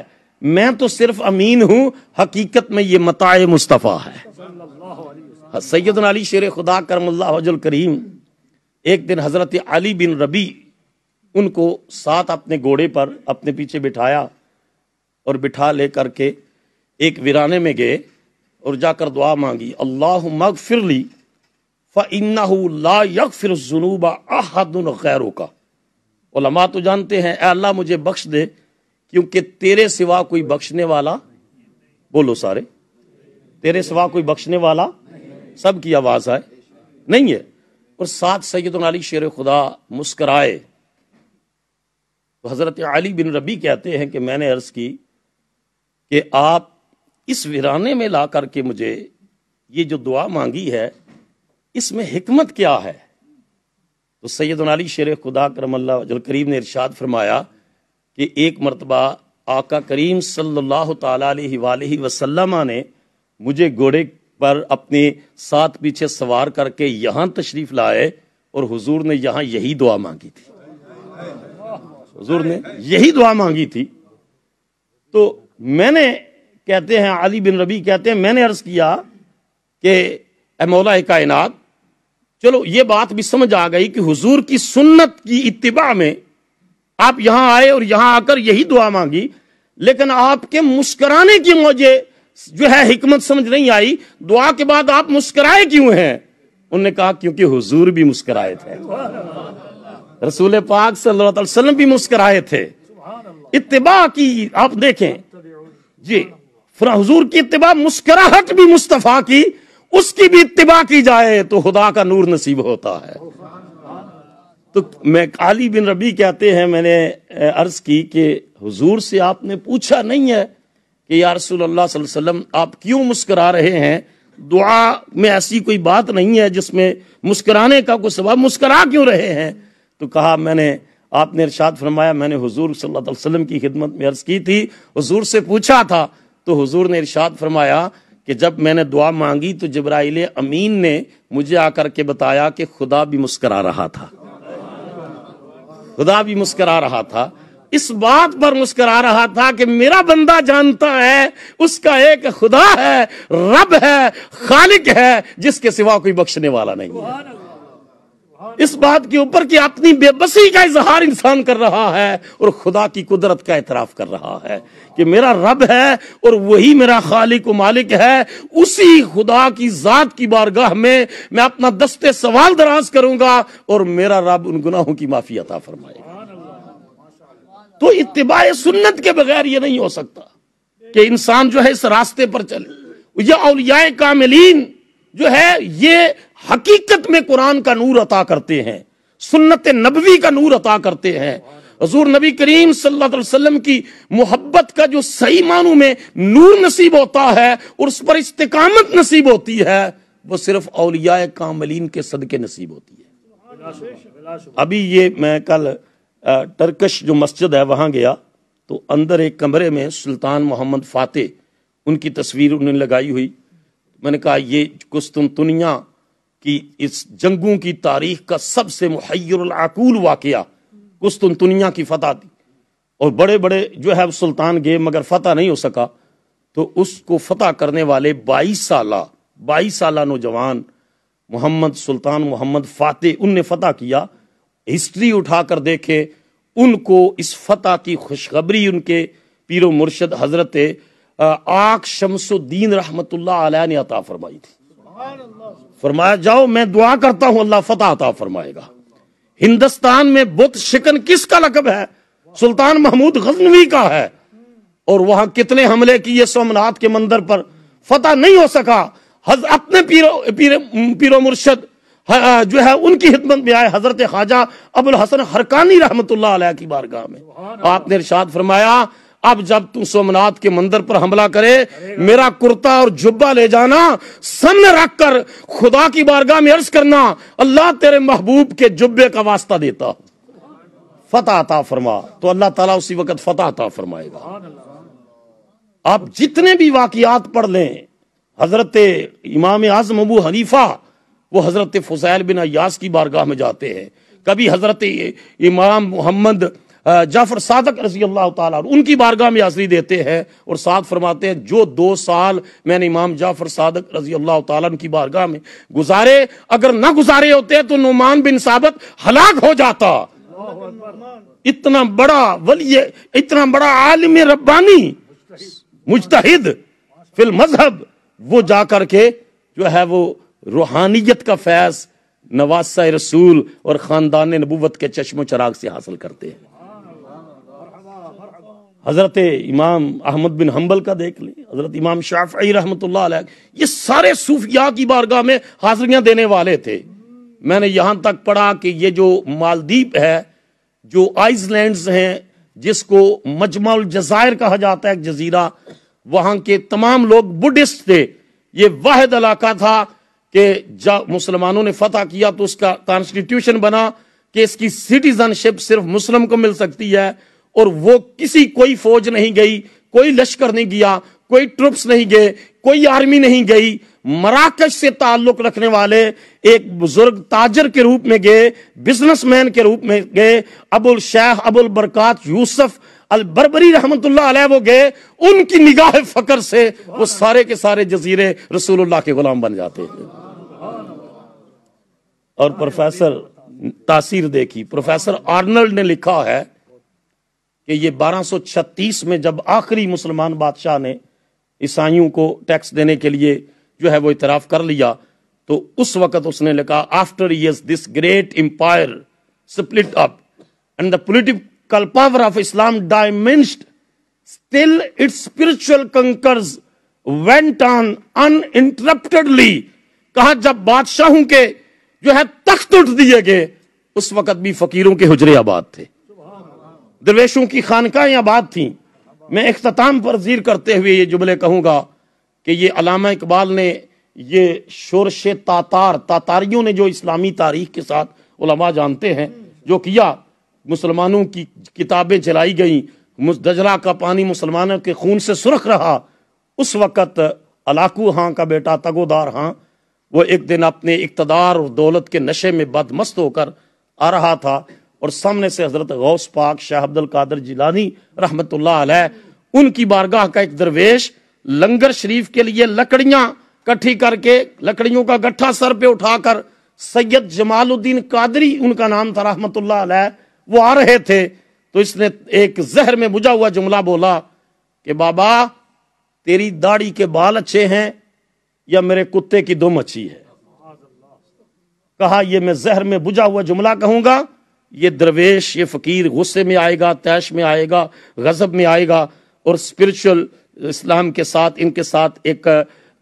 मैं तो सिर्फ अमीन हूँ हकीकत में ये मताए मुस्तफ़ा है सैयद अली शेर खुदा करमल्ला करीम एक दिन हज़रत अली बिन रबी उनको साथ अपने घोड़े पर अपने पीछे बिठाया और बिठा ले करके एक वीराने में गए और जाकर दुआ मांगी अल्लाह मग फिर ली फ़न्ना ला फिर जुनूबा अहदन खैरों का लमा तो जानते हैं अल्लाह मुझे बख्श दे क्योंकि तेरे सिवा कोई बख्शने वाला बोलो सारे तेरे सिवा कोई बख्शने वाला सब की आवाज़ आए नहीं है और साथ सैद अली शेर खुदा मुस्कराए तो हज़रत अली बिन रबी कहते हैं कि मैंने अर्ज़ की कि आप इस वीराने में ला करके मुझे ये जो दुआ मांगी है इसमें हिकमत क्या है तो सैद अली शेर खुदा करमल्ला करीम ने इरशाद फरमाया कि एक मरतबा आका करीम सल्लल्लाहु अलैहि ने मुझे घोड़े पर अपने साथ पीछे सवार करके यहां तशरीफ लाए और हुजूर ने यहां यही दुआ मांगी थी हुजूर ने यही दुआ मांगी थी तो मैंने कहते हैं अली बिन रबी कहते हैं मैंने अर्ज किया कि अमोला कायनात चलो ये बात भी समझ आ गई कि हुजूर की सुन्नत की इतबा में आप यहां आए और यहां आकर यही दुआ मांगी लेकिन आपके मुस्कराने की मुझे जो है हिकमत समझ नहीं आई दुआ के बाद आप मुस्कुराए क्यों हैं उन्होंने कहा क्योंकि हुजूर भी मुस्कुराए थे रसूल पाक सल्लल्लाहु अलैहि वसल्लम भी मुस्कुराए थे इतबा की आप देखें जी फिर हुजूर की इतबा मुस्कराहट भी मुस्तफा की उसकी भी इतबा की जाए तो खुदा का नूर नसीब होता है तो मैं काली बिन रबी कहते हैं मैंने अर्ज की कि हुजूर से आपने पूछा नहीं है कि या रसूल अल्लाह वसल्लम आप क्यों मुस्करा रहे हैं दुआ में ऐसी कोई बात नहीं है जिसमें मुस्कराने का कोई सवाब मुस्करा क्यों रहे हैं तो कहा मैंने आपने इरशाद फरमाया मैंने हुजूर सल्लल्लाहु अलैहि वसल्लम की खिदमत में अर्ज़ की थी हुजूर से पूछा था तो हुजूर ने इरशाद फरमाया कि जब मैंने दुआ मांगी तो जब्राइल अमीन ने मुझे आकर के बताया कि खुदा भी मुस्करा रहा था खुदा भी मुस्करा रहा था इस बात पर मुस्करा रहा था कि मेरा बंदा जानता है उसका एक खुदा है रब है खालिक है जिसके सिवा कोई बख्शने वाला नहीं है इस बात के ऊपर कि अपनी बेबसी का इजहार इंसान कर रहा है और खुदा की कुदरत का एतराफ कर रहा है कि मेरा रब है और वही मेरा खालिक मालिक है उसी खुदा की जात की बारगाह में मैं अपना दस्ते सवाल दराज करूंगा और मेरा रब उन गुनाहों की माफी अता फरमाएगा तो इतबा सुन्नत के बगैर ये नहीं हो सकता कि इंसान जो है इस रास्ते पर चले ये अलियाए कामिलीन जो है ये हकीकत में कुरान का नूर अता करते हैं सुन्नत नबवी का नूर अता करते हैं हजूर नबी करीम सल्लल्लाहु अलैहि वसल्लम की मोहब्बत का जो सही मानू में नूर नसीब होता है और उस पर इस्तकामत नसीब होती है वो सिर्फ अलिया कामलीन के सदके नसीब होती है अभी ये मैं कल टर्कश जो मस्जिद है वहाँ गया तो अंदर एक कमरे में सुल्तान मोहम्मद फाते उनकी तस्वीर उन्होंने लगाई हुई मैंने कहा ये कुस्तुनतुनिया की इस जंगों की तारीख का सबसे मुहैरकूल वाक़ कुस्तुनतुनिया की फतह थी और बड़े बड़े जो है सुल्तान गए मगर फतह नहीं हो सका तो उसको फतह करने वाले बाईस साल बाईस साल नौजवान मोहम्मद सुल्तान मोहम्मद फाते उनने फतह किया हिस्ट्री उठाकर देखे उनको इस फतह की खुशखबरी उनके पीरो मुर्शद हजरत आख शमसुद्दीन रहमत ने अता फरमाई थी फरमाया जाओ मैं दुआ करता हूं अल्लाह फतेह अता फरमाएगा हिंदुस्तान में बुत शिकन किसका लकब है सुल्तान महमूद गजनवी का है और वहां कितने हमले किए सोमनाथ के मंदिर पर फतेह नहीं हो सका अपने पीरो पीर पीरो मुर्शद हाँ, हाँ, जो है उनकी हिदमत में आए हजरत ख्वाजा अबुल हसन हरकानी रहमत की बारगाह में आपने इर्शाद फरमाया अब जब तू सोमनाथ के मंदिर पर हमला करे मेरा कुर्ता और जुब्बा ले जाना सन्न रख कर खुदा की बारगाह में अर्ज करना अल्लाह तेरे महबूब के जुब्बे का वास्ता देता फतेह अता फरमा तो अल्लाह ताला उसी वक्त फतेह अता फरमाएगा आप जितने भी वाकियात पढ़ लें हजरत इमाम आजम अबू हनीफा वो हज़रत फ़ुसैल बिन अयास की बारगाह में जाते हैं कभी हज़रत इमाम मोहम्मद जाफर सादक रजी अल्लाह उनकी बारगाह में हाजिरी देते हैं और साथ फरमाते हैं जो दो साल मैंने इमाम जाफर सादक रजी अल्लाह उनकी बारगाह में गुजारे अगर ना गुजारे होते तो नुमान बिन साबत हलाक हो जाता इतना बड़ा वलिए इतना बड़ा आलम रब्बानी मुजतहिद फिल मजहब वो जा करके जो है वो रूहानियत का फैज़ नवासा रसूल और ख़ानदान नबूवत के चश्मो चराग से हासिल करते हैं हज़रत इमाम अहमद बिन हम्बल का देख लें हज़रत इमाम शाफी रहमत ये सारे सूफिया की बारगाह में हाजिरियां देने वाले थे मैंने यहां तक पढ़ा कि ये जो मालदीप है जो आइसलैंड हैं जिसको मजमा जज़ायर कहा जाता है जजीरा वहां के तमाम लोग बुद्धिस्ट थे ये वाहद इलाका था कि जब मुसलमानों ने फतह किया तो उसका कॉन्स्टिट्यूशन बना कि इसकी सिटीजनशिप सिर्फ मुस्लिम को मिल सकती है और वो किसी कोई फौज नहीं गई कोई लश्कर नहीं गया कोई ट्रुप्स नहीं गए कोई आर्मी नहीं गई मराकश से ताल्लुक रखने वाले एक बुजुर्ग ताजर के रूप में गए बिजनेसमैन के रूप में गए अबुल शेख अबुल बरकत यूसुफ अल बरबरी रहमत वो गए उनकी निगाह फकर से वो सारे के सारे जजीरे रसूलुल्लाह के गुलाम बन जाते हैं और प्रोफेसर तासीर देखी प्रोफेसर आर्नल्ड ने लिखा है कि ये 1236 में जब आखिरी मुसलमान बादशाह ने ईसाइयों को टैक्स देने के लिए जो है वो इतराफ़ कर लिया तो उस वक़्त उसने लिखा afterwards this great empire split up and the political power of Islam diminished still its spiritual conquests went on uninterruptedly कहा जब बादशाहों के जो है तख्त उठ दिए गए उस वक्त भी फकीरों के हजरे आबाद थे दरवेशों की खानकाएं आबाद थी मैं अख्ताम पर जीर करते हुए ये जुमले कहूंगा कि ये अलामा इकबाल ने ये शोरश तातार तातारियों ने जो इस्लामी तारीख के साथ उलमा जानते हैं जो किया मुसलमानों की किताबें जलाई गई दजरा का पानी मुसलमानों के खून से सुरख रहा उस वक़्त अलाकू हां का बेटा तगोदार हां वो एक दिन अपने इकतदार और दौलत के नशे में बदमस्त होकर आ रहा था और सामने से हजरत गौस पाक शाह अब्दुल कादर जिलानी रहमत उनकी बारगाह का एक दरवेश लंगर शरीफ के लिए लकड़ियां कट्ठी करके लकड़ियों का गठा सर पे उठाकर सैयद जमालुद्दीन कादरी उनका नाम था रहमत वो आ रहे थे तो इसने एक जहर में बुझा हुआ जुमला बोला कि बाबा तेरी दाढ़ी के बाल अच्छे हैं या मेरे कुत्ते की दो मछी है कहा यह मैं जहर में बुझा हुआ जुमला कहूंगा ये दरवेश ये फकीर गुस्से में आएगा तैश में आएगा गजब में आएगा और स्पिरिचुअल इस्लाम के साथ इनके साथ एक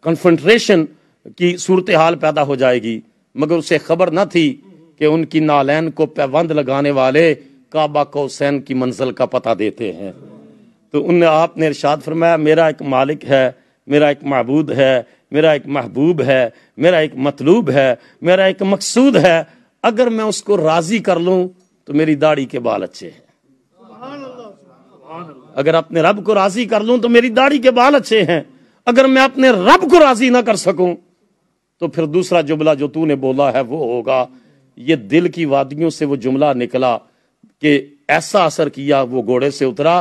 कन्फ्रंट्रेशन की सूरत हाल पैदा हो जाएगी मगर उसे खबर न थी कि उनकी नालैन को पैबंद लगाने वाले काबा को हुसैन की मंजिल का पता देते हैं तो उन आपने इर्शाद फरमाया मेरा एक मालिक है मेरा एक महबूद है मेरा एक महबूब है मेरा एक मतलूब है मेरा एक मकसूद है अगर मैं उसको राजी कर लू तो मेरी दाढ़ी के बाल अच्छे हैं अगर अपने रब को राजी कर लू तो मेरी दाढ़ी के बाल अच्छे हैं अगर मैं अपने रब को राजी ना कर सकूं तो फिर दूसरा जुमला जो तूने बोला है वो होगा ये दिल की वादियों से वो जुमला निकला कि ऐसा असर किया वो घोड़े से उतरा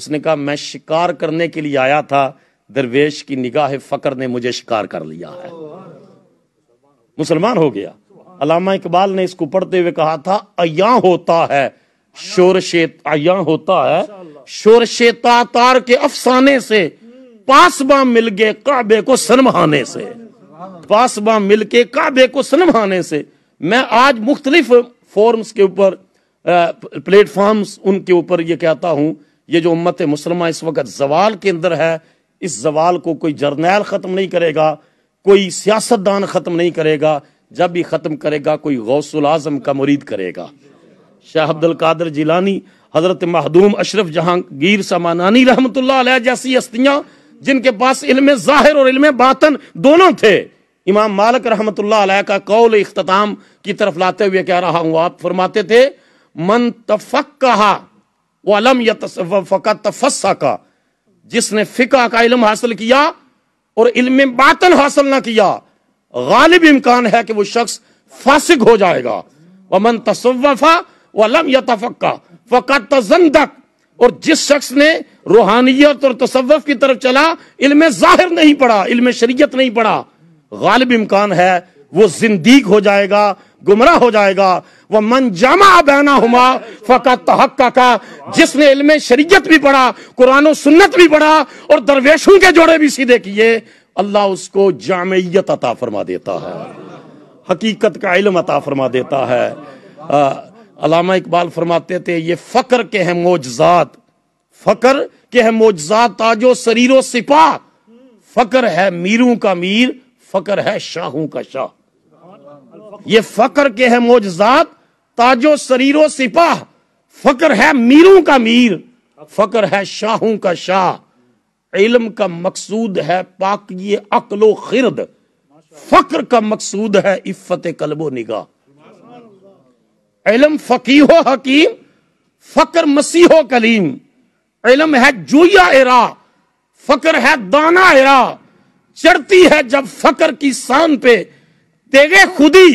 उसने कहा मैं शिकार करने के लिए आया था दरवेश की निगाह फ़कर ने मुझे शिकार कर लिया है मुसलमान हो गया अलामा इकबाल ने इसको पढ़ते हुए कहा था अया होता है शोर अया होता है शोर तार के अफसाने से पासबा मिल गए काबे को सनमहाने से पासबा मिल के काबे को सनमहाने से मैं आज मुख्तलिफ फॉर्म्स के ऊपर प्लेटफॉर्म्स उनके ऊपर ये कहता हूं ये जो उम्मत मुसलमान इस वक्त जवाल के अंदर है इस जवाल को कोई जर्नैल ख़त्म नहीं करेगा कोई सियासतदान ख़त्म नहीं करेगा जब भी ख़त्म करेगा कोई गौसल आजम का मुरीद करेगा शाह अब्दुल कादर जिलानी हज़रत महदूम अशरफ जहांगीर समानानी रहमत जैसी हस्तियां जिनके पास इल्म ज़ाहिर और इल्म बातन दोनों थे इमाम मालिक रहमत का कौल अख्ताम की तरफ लाते हुए कह रहा हूँ आप फरमाते थे मन तफक कहा वलम या तफसका जिसने फिका का इलम हासिल किया और इलम बातन हासिल ना किया गालिब इम्कान है कि वो शख्स फासिक हो जाएगा वमन तसवफा या तफक्का फ़कत तजंदक और जिस शख्स ने रूहानियत और तसव्वुफ की तरफ चला इल्म जाहिर नहीं पड़ा इल्म शरीयत नहीं पड़ा गालिब इम्कान है वो जिंदीक हो जाएगा गुमराह हो जाएगा वह मन जामा बहना हुआ फ़कत तहक्का का जिसने इलम शरीयत भी पढ़ा कुरान सुन्नत भी पढ़ा और दरवेशों के जोड़े भी सीधे किए अल्लाह उसको जामयत अता फरमा देता है हकीकत का इलम अता फरमा देता है अलामा इकबाल फरमाते थे ये फकर के हैं मोजात फकर के हैं मोजात ताजो सरीरो सिपा फकर है मीरों का मीर फकर है शाहों का शाह ये फकर के है मोजात ताजो शरीरों सिपाह फकर है मीरों का मीर फकर है शाहों का शाह इलम का मकसूद है ये अकलो खिरद फकर का मकसूद है इफ्फत कलबो निगाह इलम फकीहो हकीम फकर मसीहो कलीम इलम है जुया इरा फकर है दाना इरा चढ़ती है जब फकर की शान पे तेगे खुदी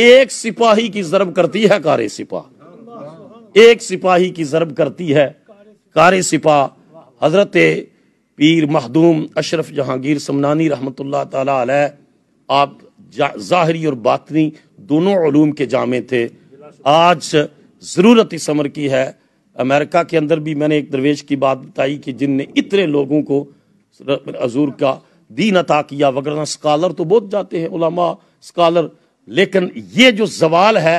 एक सिपाही की जरब करती है कारे सिपा एक सिपाही की जरब करती है कारे सिपा हजरत पीर महदूम अशरफ जहांगीर समनानी रहमत आप ज़ाहरी और बातनी दोनों ूम के जामे थे आज ज़रूरत इस अमर की है अमेरिका के अंदर भी मैंने एक दरवेश की बात बताई कि जिनने इतने लोगों को हजूर का दीन अता किया वगरना स्कॉलर तो बहुत जाते हैं उलामा स्कॉलर लेकिन ये जो जवाल है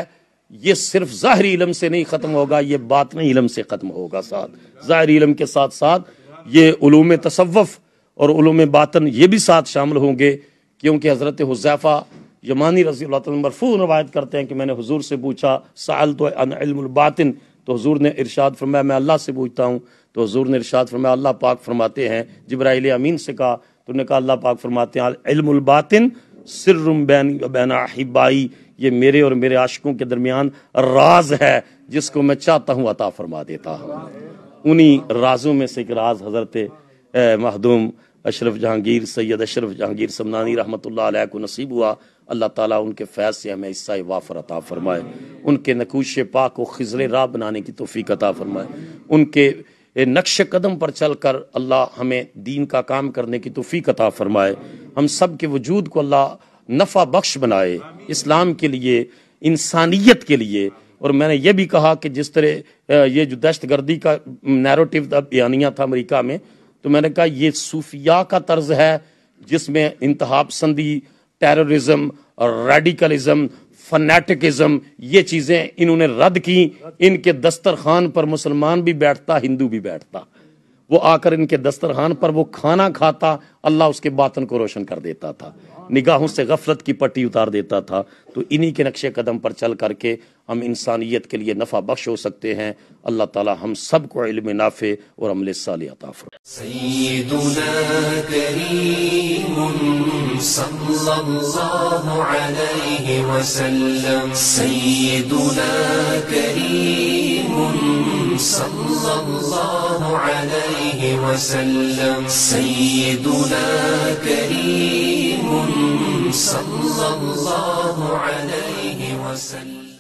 ये सिर्फ ज़ाहरी इलम से नहीं ख़त्म होगा ये बात नहीं इलम से ख़त्म होगा साथ ज़ाहरी इलम के साथ साथ ये उलूम तसवफ़ और उलूम बातन ये भी साथ शामिल होंगे क्योंकि हज़रत हुजैफ़ा यमानी रजी मरफू रवायत करते हैं कि मैंने हजूर से पूछा साल तो अनबातिन तो हजूर ने इरशाद फरमाया मैं अल्लाह से पूछता हूँ तो हजूर ने इरशाद फरमाया अल्लाह पाक फरमाते हैं जब्राइल अमीन से कहा तो उन्होंने कहा अल्लाह पाक फरमाते हैं इल्मबातिन सिर्रम बैन बैना अहिबाई ये मेरे और मेरे आशिकों के दरमियान राज है जिसको मैं चाहता हूँ अता फरमा देता हूँ उन्हीं राजों में से एक राज हज़रत महदूम अशरफ जहांगीर सैयद अशरफ जहांगीर समनानी रहमत को नसीब हुआ अल्लाह ताला उनके फैज़ से हमें हिस्सा वाफर अता फ़रमाए उनके नकूश पा को खजर राह बनाने की तोफ़ी अता फ़रमाए उनके नक्श कदम पर चल कर अल्लाह हमें दीन का काम करने की तोफ़ी कता फ़रमाए हम सब के वजूद को अल्लाह नफ़ा बख्श बनाए इस्लाम के लिए इंसानियत के लिए और मैंने ये भी कहा कि जिस तरह ये जो दहशत गर्दी का नैरोटिव बयानिया था अमरीका में तो मैंने कहा ये सूफिया का तर्ज है जिसमें इंतहा पसंदी टेररिज्म रेडिकलिज्म फनेटिकिज्म ये चीज़ें इन्होंने रद्द की इनके दस्तरखान पर मुसलमान भी बैठता हिंदू भी बैठता वो आकर इनके दस्तरखान पर वो खाना खाता अल्लाह उसके बातन को रोशन कर देता था निगाहों से गफलत की पट्टी उतार देता था तो इन्हीं के नक्शे कदम पर चल करके हम इंसानियत के लिए नफ़ा बख्श हो सकते हैं अल्लाह ताला हम सब को इल्म नाफे और अमल साल अता सैदुना صلى الله عليه وسلم